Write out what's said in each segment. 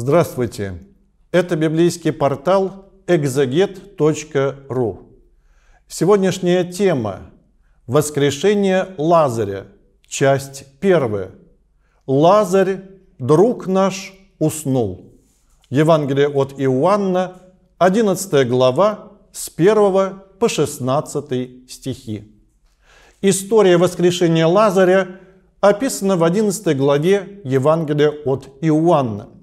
Здравствуйте! Это библейский портал exeget.ru. Сегодняшняя тема – воскрешение Лазаря, часть первая. Лазарь, друг наш, уснул. Евангелие от Иоанна, 11 глава, с 1 по 16 стихи. История воскрешения Лазаря описана в 11 главе Евангелия от Иоанна –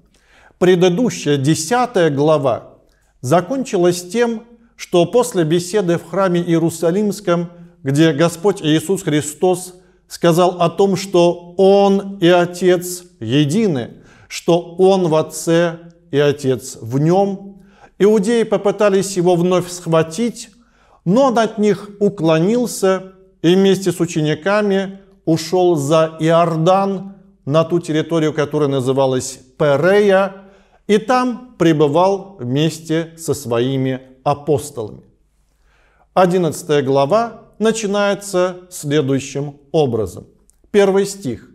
предыдущая десятая глава закончилась тем, что после беседы в храме Иерусалимском, где Господь Иисус Христос сказал о том, что Он и Отец едины, что Он в Отце и Отец в Нем, иудеи попытались Его вновь схватить, но он от них уклонился и вместе с учениками ушел за Иордан на ту территорию, которая называлась Перея, и там пребывал вместе со своими апостолами. 11 глава начинается следующим образом. Первый стих.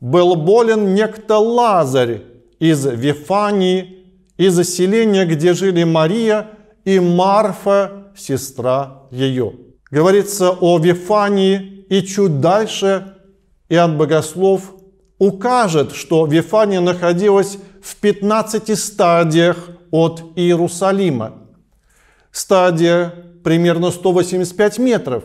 «Был болен некто Лазарь из Вифании, из оселения, где жили Мария и Марфа, сестра ее». Говорится о Вифании и чуть дальше Иоанн Богослов укажет, что Вифания находилась в 15 стадиях от Иерусалима. Стадия примерно 185 метров.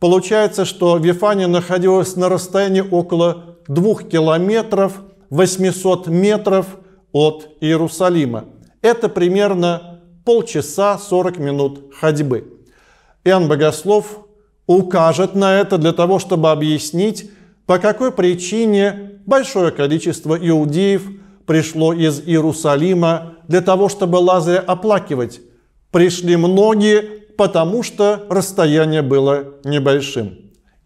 Получается, что Вифания находилась на расстоянии около 2 километров 800 метров от Иерусалима. Это примерно полчаса 40 минут ходьбы. Иоанн Богослов укажет на это для того, чтобы объяснить, по какой причине большое количество иудеев пришло из Иерусалима для того, чтобы Лазаря оплакивать. Пришли многие, потому что расстояние было небольшим.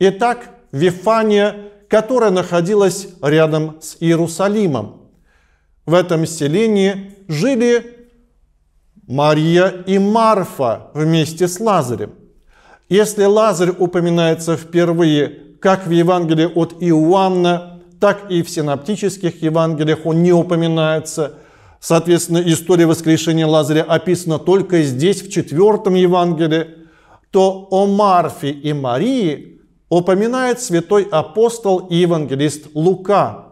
Итак, Вифания, которая находилась рядом с Иерусалимом. В этом селении жили Мария и Марфа вместе с Лазарем. Если Лазарь упоминается впервые как в Евангелии от Иоанна, так и в синоптических Евангелиях он не упоминается. Соответственно, история воскрешения Лазаря описана только здесь, в четвертом Евангелии. То о Марфе и Марии упоминает святой апостол и евангелист Лука.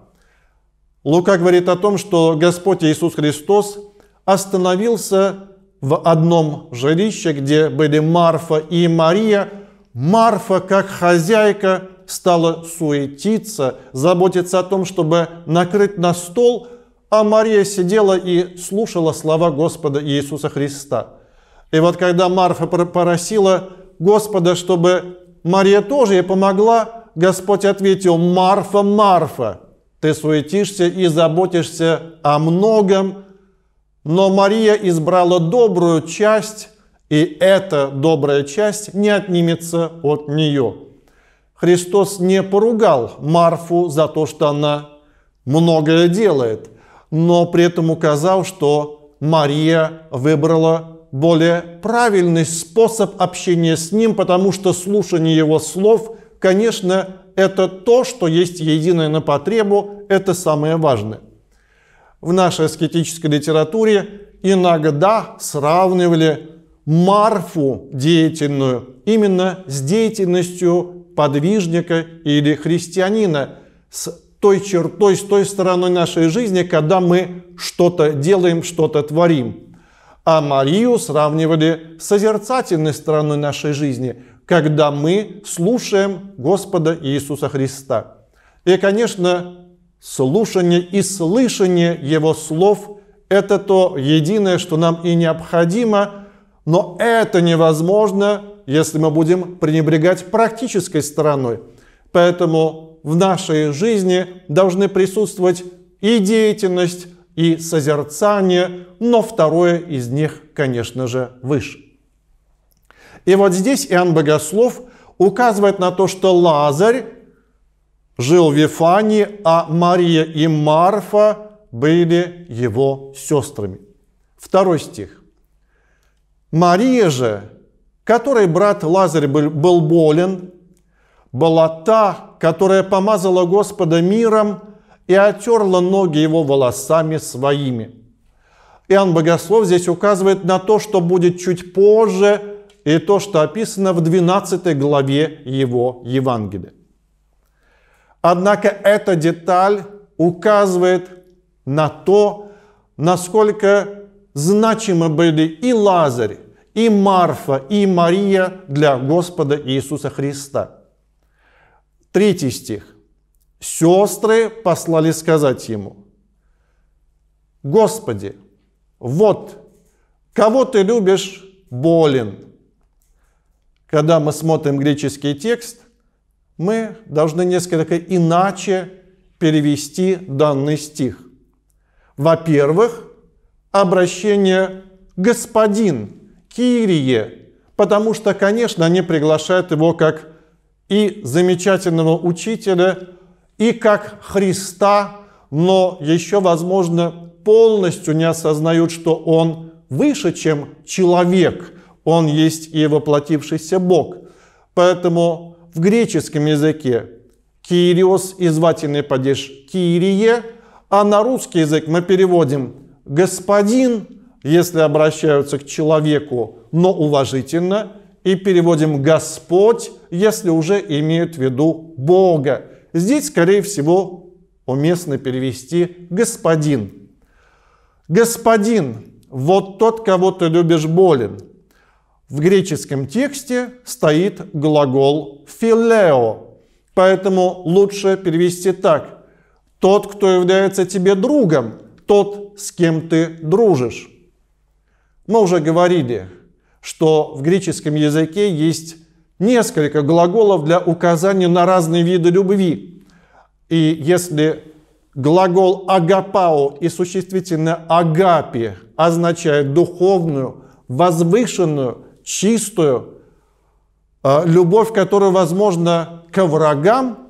Лука говорит о том, что Господь Иисус Христос остановился в одном жилище, где были Марфа и Мария. Марфа, как хозяйка, стала суетиться, заботиться о том, чтобы накрыть на стол, а Мария сидела и слушала слова Господа Иисуса Христа. И вот когда Марфа попросила Господа, чтобы Мария тоже ей помогла, Господь ответил, «Марфа, Марфа, ты суетишься и заботишься о многом, но Мария избрала добрую часть, и эта добрая часть не отнимется от нее. Христос не поругал Марфу за то, что она многое делает, но при этом указал, что Мария выбрала более правильный способ общения с Ним, потому что слушание Его слов, конечно, это то, что есть единое на потребу, это самое важное. В нашей аскетической литературе иногда сравнивали Марфу деятельную именно с деятельностью подвижника или христианина с той чертой, с той стороной нашей жизни, когда мы что-то делаем, что-то творим. А Марию сравнивали с созерцательной стороной нашей жизни, когда мы слушаем Господа Иисуса Христа. И, конечно, слушание и слышание Его слов – это то единое, что нам и необходимо, но это невозможно если мы будем пренебрегать практической стороной. Поэтому в нашей жизни должны присутствовать и деятельность, и созерцание, но второе из них, конечно же, выше. И вот здесь Иоанн Богослов указывает на то, что Лазарь жил в Вифании, а Мария и Марфа были его сестрами. Второй стих. Мария же которой брат Лазарь был болен, была та, которая помазала Господа миром и отерла ноги его волосами своими. Иоанн Богослов здесь указывает на то, что будет чуть позже, и то, что описано в 12 главе его Евангелия. Однако эта деталь указывает на то, насколько значимы были и Лазарь, и Марфа, и Мария для Господа Иисуса Христа. Третий стих. Сестры послали сказать ему, Господи, вот, кого ты любишь, болен. Когда мы смотрим греческий текст, мы должны несколько иначе перевести данный стих. Во-первых, обращение «господин» Кирие, потому что, конечно, они приглашают его как и замечательного учителя, и как Христа, но еще, возможно, полностью не осознают, что он выше, чем человек. Он есть и воплотившийся Бог. Поэтому в греческом языке «кириос» и звательный падеж «кирие», а на русский язык мы переводим «господин», если обращаются к человеку, но уважительно, и переводим «Господь», если уже имеют в виду Бога. Здесь, скорее всего, уместно перевести «господин». «Господин» – вот тот, кого ты любишь, болен. В греческом тексте стоит глагол «филео», поэтому лучше перевести так – тот, кто является тебе другом, тот, с кем ты дружишь. Мы уже говорили, что в греческом языке есть несколько глаголов для указания на разные виды любви. И если глагол «агапао» и существительное «агапи» означает духовную, возвышенную, чистую, а, любовь, которая возможна к врагам,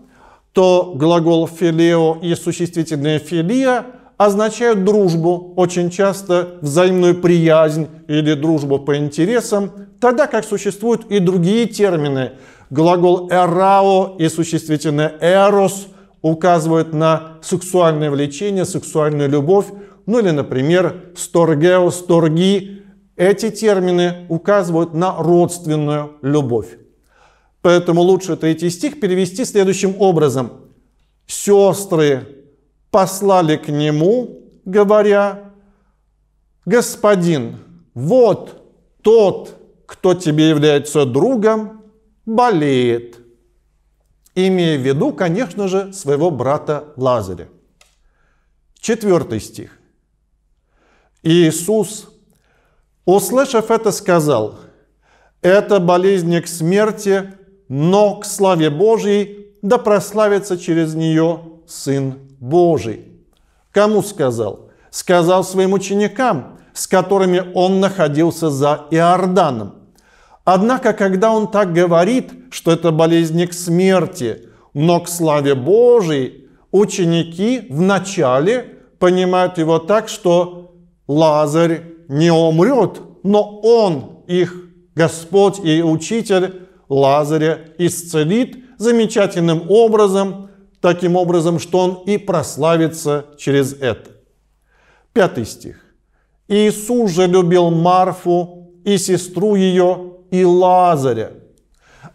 то глагол «филео» и существительное «филия» означают дружбу, очень часто взаимную приязнь или дружбу по интересам, тогда как существуют и другие термины. Глагол «эрао» и существительное «эрос» указывают на сексуальное влечение, сексуальную любовь, ну или, например, «сторгео», «сторги». Эти термины указывают на родственную любовь. Поэтому лучше третий стих перевести следующим образом. «Сестры послали к нему, говоря, «Господин, вот тот, кто тебе является другом, болеет» имея в виду, конечно же, своего брата Лазаря. Четвертый стих. Иисус, услышав это, сказал, «Это болезнь не к смерти, но к славе Божьей, да прославится через нее Сын Божий. Кому сказал? Сказал своим ученикам, с которыми он находился за Иорданом. Однако, когда он так говорит, что это болезнь смерти, но к славе Божией, ученики вначале понимают его так, что Лазарь не умрет, но он, их Господь и Учитель Лазаря, исцелит замечательным образом, таким образом, что он и прославится через это. Пятый стих. «Иисус же любил Марфу и сестру ее, и Лазаря».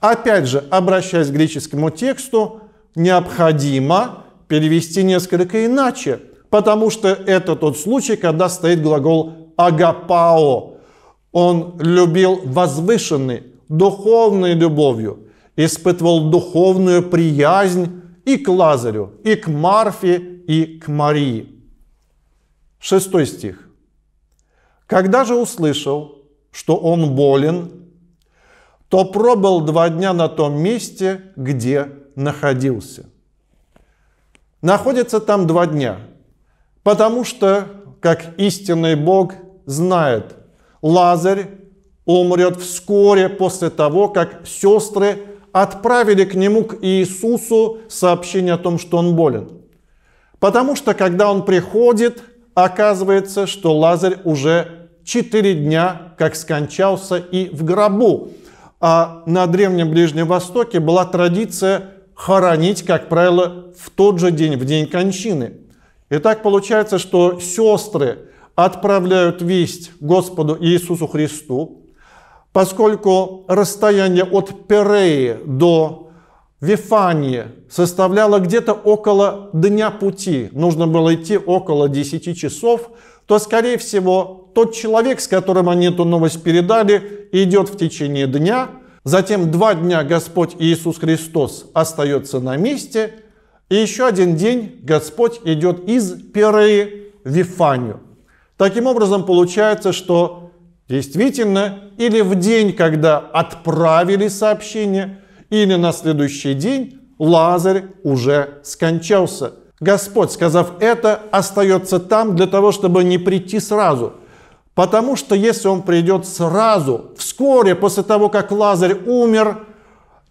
Опять же, обращаясь к греческому тексту, необходимо перевести несколько иначе, потому что это тот случай, когда стоит глагол «агапао». Он любил возвышенный, духовной любовью, испытывал духовную приязнь и к Лазарю, и к Марфе, и к Марии. Шестой стих. Когда же услышал, что он болен, то пробыл два дня на том месте, где находился. Находится там два дня, потому что, как истинный Бог знает, Лазарь умрет вскоре после того, как сестры отправили к нему, к Иисусу, сообщение о том, что он болен. Потому что, когда он приходит, оказывается, что Лазарь уже четыре дня как скончался и в гробу. А на Древнем Ближнем Востоке была традиция хоронить, как правило, в тот же день, в день кончины. И так получается, что сестры отправляют весть Господу Иисусу Христу, поскольку расстояние от Переи до Вифании составляло где-то около дня пути, нужно было идти около 10 часов, то, скорее всего, тот человек, с которым они эту новость передали, идет в течение дня, затем два дня Господь Иисус Христос остается на месте, и еще один день Господь идет из Переи в Вифанию. Таким образом, получается, что Действительно, или в день, когда отправили сообщение, или на следующий день Лазарь уже скончался. Господь, сказав это, остается там для того, чтобы не прийти сразу. Потому что если он придет сразу, вскоре после того, как Лазарь умер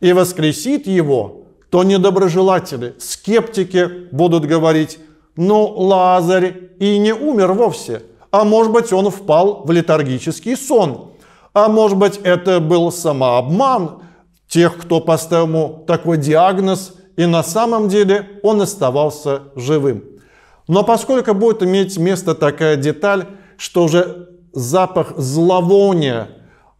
и воскресит его, то недоброжелатели, скептики будут говорить, ну Лазарь и не умер вовсе – а может быть он впал в летаргический сон, а может быть это был самообман тех, кто поставил ему такой диагноз, и на самом деле он оставался живым. Но поскольку будет иметь место такая деталь, что уже запах зловония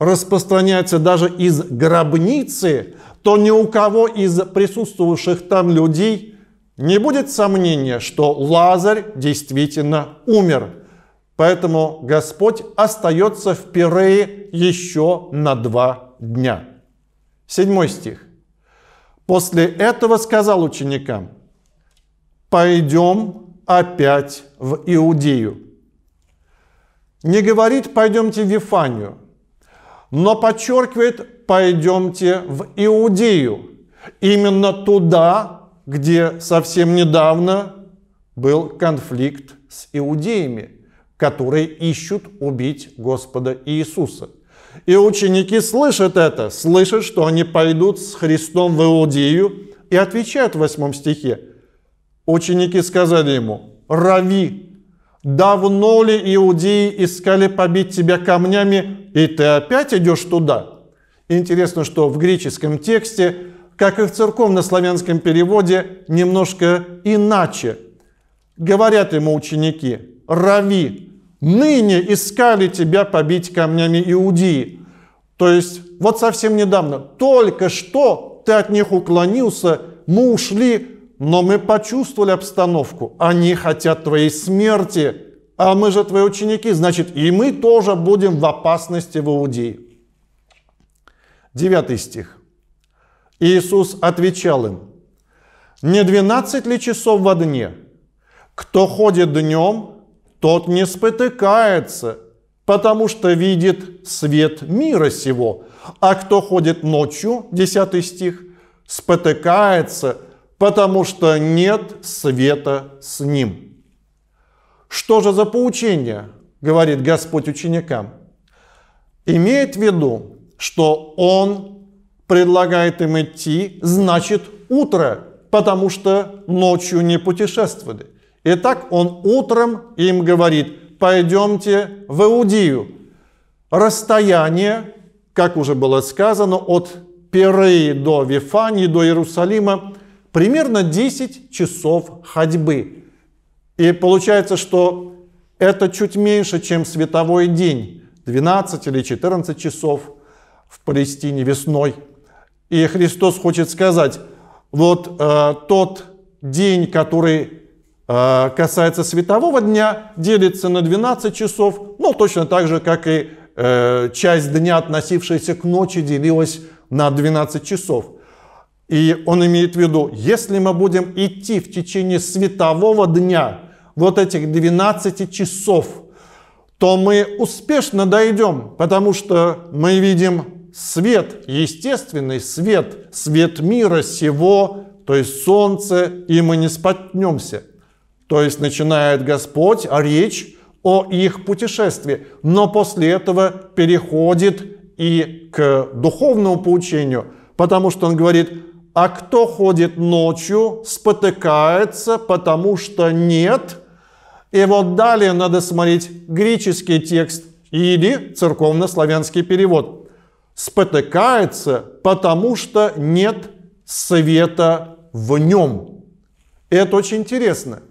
распространяется даже из гробницы, то ни у кого из присутствовавших там людей не будет сомнения, что Лазарь действительно умер – Поэтому Господь остается в Пирее еще на два дня. Седьмой стих. После этого сказал ученикам, пойдем опять в Иудею. Не говорит «пойдемте в Вифанию», но подчеркивает «пойдемте в Иудею», именно туда, где совсем недавно был конфликт с иудеями – которые ищут убить Господа Иисуса. И ученики слышат это, слышат, что они пойдут с Христом в Иудею и отвечают в восьмом стихе. Ученики сказали ему, «Рави, давно ли иудеи искали побить тебя камнями, и ты опять идешь туда?» Интересно, что в греческом тексте, как и в церковно-славянском переводе, немножко иначе. Говорят ему ученики, «Рави, Ныне искали тебя побить камнями иудеи. То есть вот совсем недавно, только что ты от них уклонился, мы ушли, но мы почувствовали обстановку. Они хотят твоей смерти, а мы же твои ученики, значит и мы тоже будем в опасности в иудеи. Девятый стих. Иисус отвечал им, «Не двенадцать ли часов во дне? Кто ходит днем, тот не спотыкается, потому что видит свет мира сего. А кто ходит ночью, 10 стих, спотыкается, потому что нет света с ним. Что же за поучение, говорит Господь ученикам? Имеет в виду, что Он предлагает им идти, значит, утро, потому что ночью не путешествовали. Итак, он утром им говорит, пойдемте в Иудию. Расстояние, как уже было сказано, от Переи до Вифании, до Иерусалима, примерно 10 часов ходьбы. И получается, что это чуть меньше, чем световой день, 12 или 14 часов в Палестине весной. И Христос хочет сказать, вот э, тот день, который Э, касается светового дня, делится на 12 часов, ну точно так же, как и э, часть дня, относившаяся к ночи, делилась на 12 часов. И он имеет в виду, если мы будем идти в течение светового дня, вот этих 12 часов, то мы успешно дойдем, потому что мы видим свет, естественный свет, свет мира сего, то есть солнце, и мы не спотнемся. То есть начинает Господь а речь о их путешествии, но после этого переходит и к духовному поучению, потому что он говорит, а кто ходит ночью, спотыкается, потому что нет. И вот далее надо смотреть греческий текст или церковно-славянский перевод. Спотыкается, потому что нет света в нем. Это очень интересно –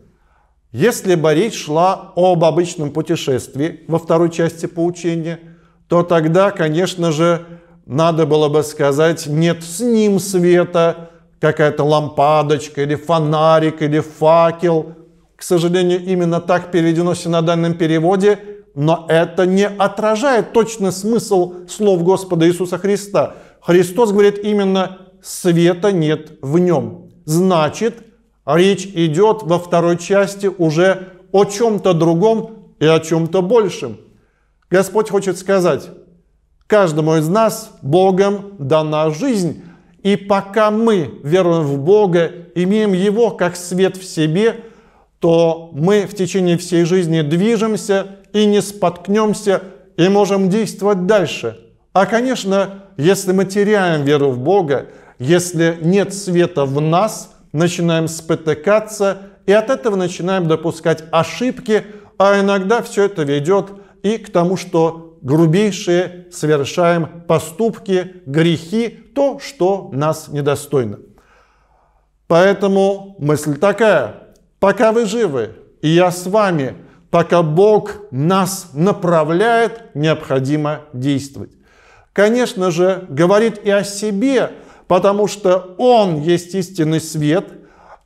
если бы речь шла об обычном путешествии во второй части поучения, то тогда, конечно же, надо было бы сказать «нет с ним света», какая-то лампадочка или фонарик или факел. К сожалению, именно так переведено на данном переводе, но это не отражает точно смысл слов Господа Иисуса Христа. Христос говорит именно «света нет в нем». Значит, а речь идет во второй части уже о чем-то другом и о чем-то большем. Господь хочет сказать, каждому из нас Богом дана жизнь, и пока мы веруем в Бога, имеем Его как свет в себе, то мы в течение всей жизни движемся и не споткнемся, и можем действовать дальше. А, конечно, если мы теряем веру в Бога, если нет света в нас, начинаем спотыкаться и от этого начинаем допускать ошибки, а иногда все это ведет и к тому, что грубейшие совершаем поступки, грехи, то, что нас недостойно. Поэтому мысль такая, пока вы живы, и я с вами, пока Бог нас направляет, необходимо действовать. Конечно же, говорит и о себе – потому что Он есть истинный свет,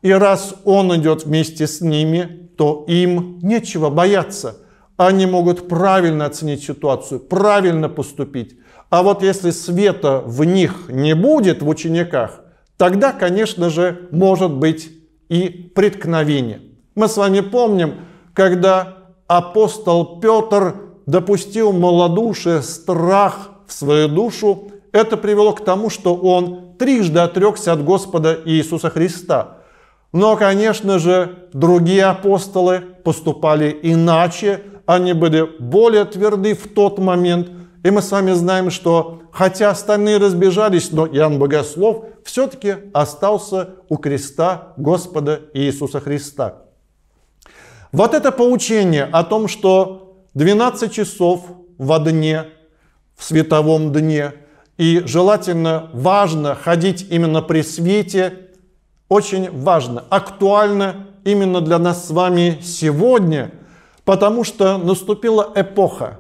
и раз Он идет вместе с ними, то им нечего бояться. Они могут правильно оценить ситуацию, правильно поступить. А вот если света в них не будет, в учениках, тогда, конечно же, может быть и преткновение. Мы с вами помним, когда апостол Петр допустил малодушие, страх в свою душу, это привело к тому, что он трижды отрекся от Господа Иисуса Христа. Но, конечно же, другие апостолы поступали иначе, они были более тверды в тот момент. И мы с вами знаем, что хотя остальные разбежались, но Иоанн Богослов все-таки остался у креста Господа Иисуса Христа. Вот это поучение о том, что 12 часов во дне, в световом дне – и желательно важно ходить именно при свете, очень важно, актуально именно для нас с вами сегодня, потому что наступила эпоха,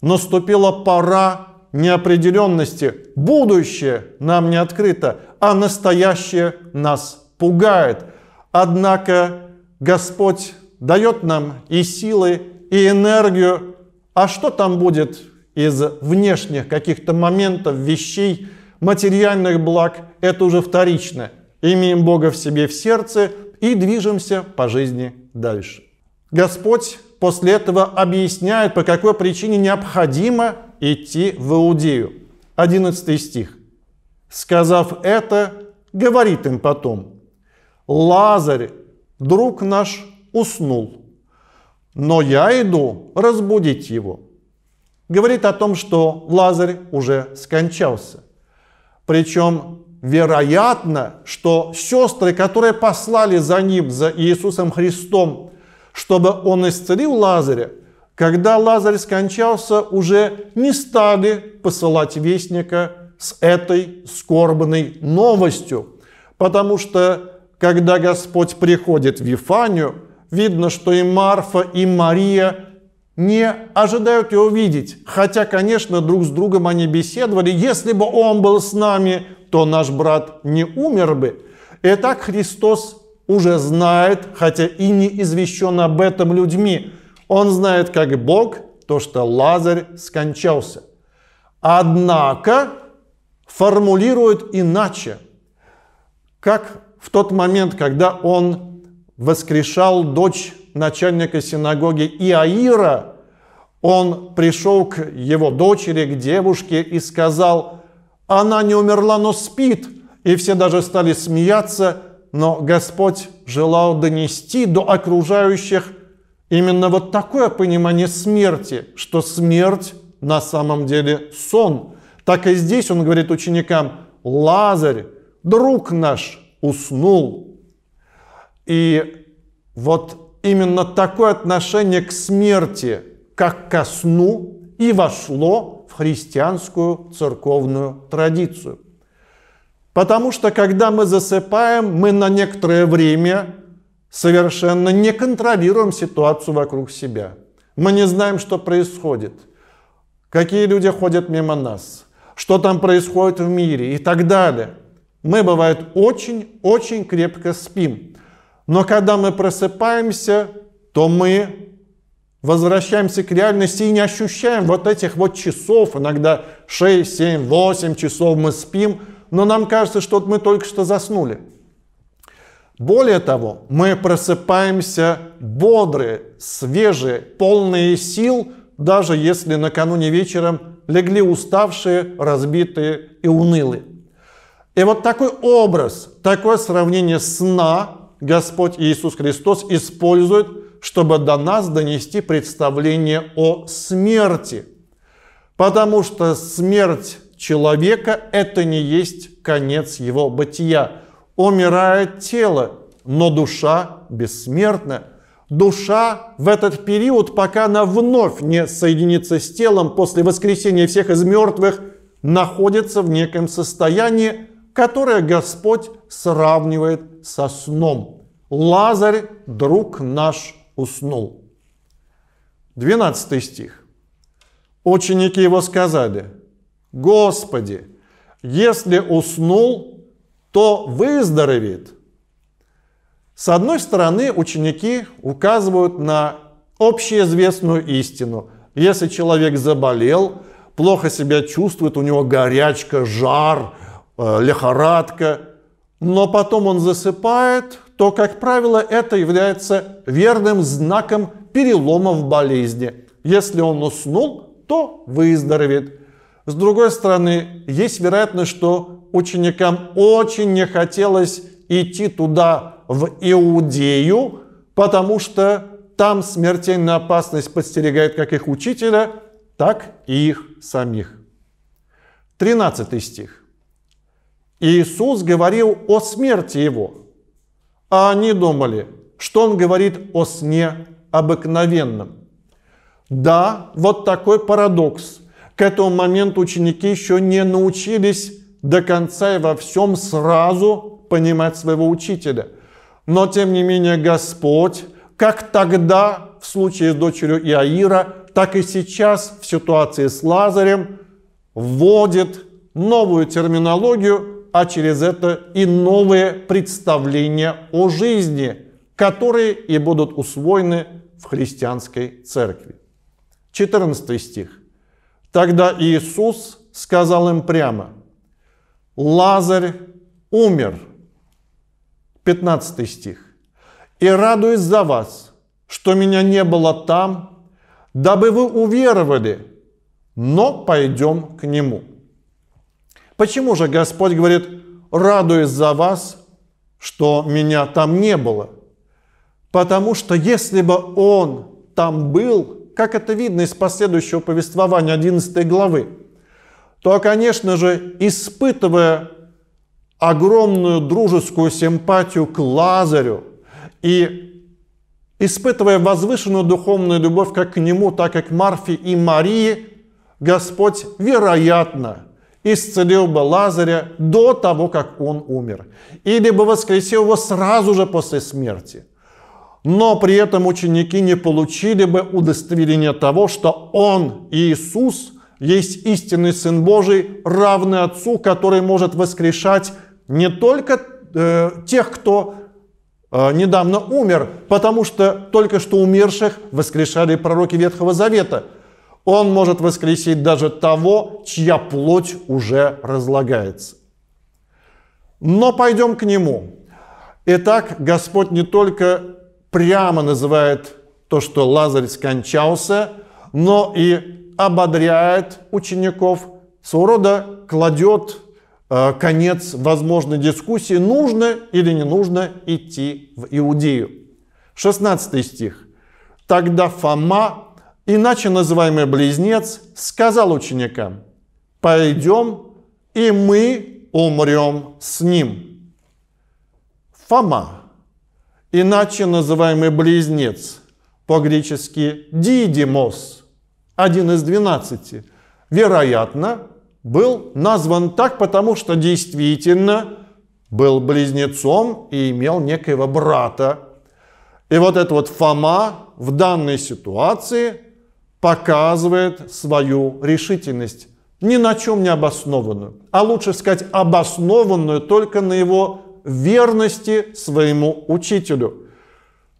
наступила пора неопределенности. Будущее нам не открыто, а настоящее нас пугает. Однако Господь дает нам и силы, и энергию. А что там будет из внешних каких-то моментов, вещей, материальных благ, это уже вторично. Имеем Бога в себе в сердце и движемся по жизни дальше. Господь после этого объясняет, по какой причине необходимо идти в Иудею. 11 стих. «Сказав это, говорит им потом, «Лазарь, друг наш, уснул, но я иду разбудить его» говорит о том, что Лазарь уже скончался. Причем вероятно, что сестры, которые послали за ним, за Иисусом Христом, чтобы он исцелил Лазаря, когда Лазарь скончался, уже не стали посылать вестника с этой скорбной новостью, потому что когда Господь приходит в Вифанию, видно, что и Марфа, и Мария – не ожидают его видеть. Хотя, конечно, друг с другом они беседовали. Если бы он был с нами, то наш брат не умер бы. Итак, Христос уже знает, хотя и не извещен об этом людьми. Он знает, как Бог, то, что Лазарь скончался. Однако формулирует иначе, как в тот момент, когда он воскрешал дочь начальника синагоги Иаира, он пришел к его дочери, к девушке и сказал, она не умерла, но спит. И все даже стали смеяться, но Господь желал донести до окружающих именно вот такое понимание смерти, что смерть на самом деле сон. Так и здесь он говорит ученикам, Лазарь, друг наш, уснул. И вот именно такое отношение к смерти, как ко сну, и вошло в христианскую церковную традицию. Потому что когда мы засыпаем, мы на некоторое время совершенно не контролируем ситуацию вокруг себя. Мы не знаем, что происходит, какие люди ходят мимо нас, что там происходит в мире и так далее. Мы, бывает, очень-очень крепко спим. Но когда мы просыпаемся, то мы возвращаемся к реальности и не ощущаем вот этих вот часов, иногда 6, 7, 8 часов мы спим, но нам кажется, что мы только что заснули. Более того, мы просыпаемся бодрые, свежие, полные сил, даже если накануне вечером легли уставшие, разбитые и унылые. И вот такой образ, такое сравнение сна Господь Иисус Христос использует, чтобы до нас донести представление о смерти. Потому что смерть человека – это не есть конец его бытия. Умирает тело, но душа бессмертна. Душа в этот период, пока она вновь не соединится с телом после воскресения всех из мертвых, находится в неком состоянии, которое Господь сравнивает со сном. «Лазарь, друг наш, уснул». 12 стих. Ученики его сказали, «Господи, если уснул, то выздоровеет». С одной стороны, ученики указывают на общеизвестную истину. Если человек заболел, плохо себя чувствует, у него горячка, жар – Э, лихорадка, но потом он засыпает, то, как правило, это является верным знаком перелома в болезни. Если он уснул, то выздоровеет. С другой стороны, есть вероятность, что ученикам очень не хотелось идти туда, в Иудею, потому что там смертельная опасность подстерегает как их учителя, так и их самих. 13 стих. Иисус говорил о смерти его, а они думали, что он говорит о сне обыкновенном. Да, вот такой парадокс. К этому моменту ученики еще не научились до конца и во всем сразу понимать своего учителя. Но тем не менее Господь, как тогда в случае с дочерью Иаира, так и сейчас в ситуации с Лазарем, вводит новую терминологию, а через это и новые представления о жизни, которые и будут усвоены в христианской церкви. 14 стих. Тогда Иисус сказал им прямо, Лазарь умер. 15 стих. И радуюсь за вас, что меня не было там, дабы вы уверовали, но пойдем к нему. Почему же Господь говорит, радуюсь за вас, что меня там не было? Потому что если бы Он там был, как это видно из последующего повествования 11 главы, то, конечно же, испытывая огромную дружескую симпатию к Лазарю и испытывая возвышенную духовную любовь как к нему, так и к Марфе и Марии, Господь, вероятно, исцелил бы Лазаря до того, как он умер, или бы воскресил его сразу же после смерти. Но при этом ученики не получили бы удостоверения того, что он, Иисус, есть истинный Сын Божий, равный Отцу, который может воскрешать не только э, тех, кто э, недавно умер, потому что только что умерших воскрешали пророки Ветхого Завета. Он может воскресить даже того, чья плоть уже разлагается. Но пойдем к Нему. Итак, Господь не только прямо называет то, что Лазарь скончался, но и ободряет учеников, своего рода кладет э, конец возможной дискуссии, нужно или не нужно идти в Иудею. 16 стих. «Тогда Фома иначе называемый близнец, сказал ученикам, пойдем, и мы умрем с ним. Фома, иначе называемый близнец, по-гречески Дидимос, один из двенадцати, вероятно, был назван так, потому что действительно был близнецом и имел некоего брата. И вот этот вот Фома в данной ситуации показывает свою решительность, ни на чем не обоснованную, а лучше сказать обоснованную только на его верности своему учителю.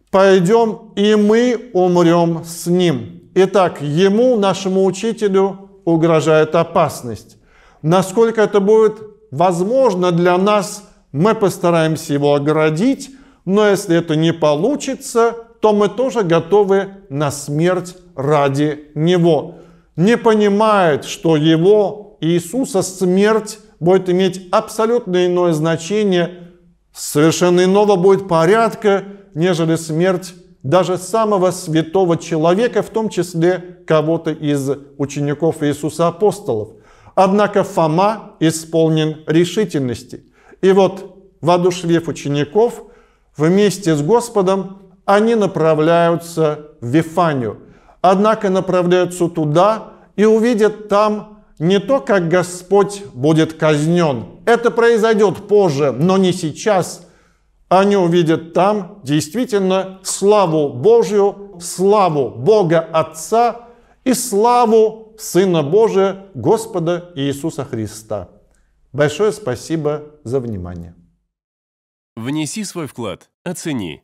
Пойдем, и мы умрем с ним. Итак, ему, нашему учителю, угрожает опасность. Насколько это будет возможно для нас, мы постараемся его оградить, но если это не получится, то мы тоже готовы на смерть ради Него. Не понимает, что Его, Иисуса, смерть будет иметь абсолютно иное значение, совершенно иного будет порядка, нежели смерть даже самого святого человека, в том числе кого-то из учеников Иисуса апостолов. Однако Фома исполнен решительности. И вот, воодушевив учеников, вместе с Господом они направляются в Вифанию. Однако направляются туда и увидят там не то, как Господь будет казнен. Это произойдет позже, но не сейчас. Они увидят там действительно славу Божью, славу Бога Отца и славу Сына Божия, Господа Иисуса Христа. Большое спасибо за внимание. Внеси свой вклад, оцени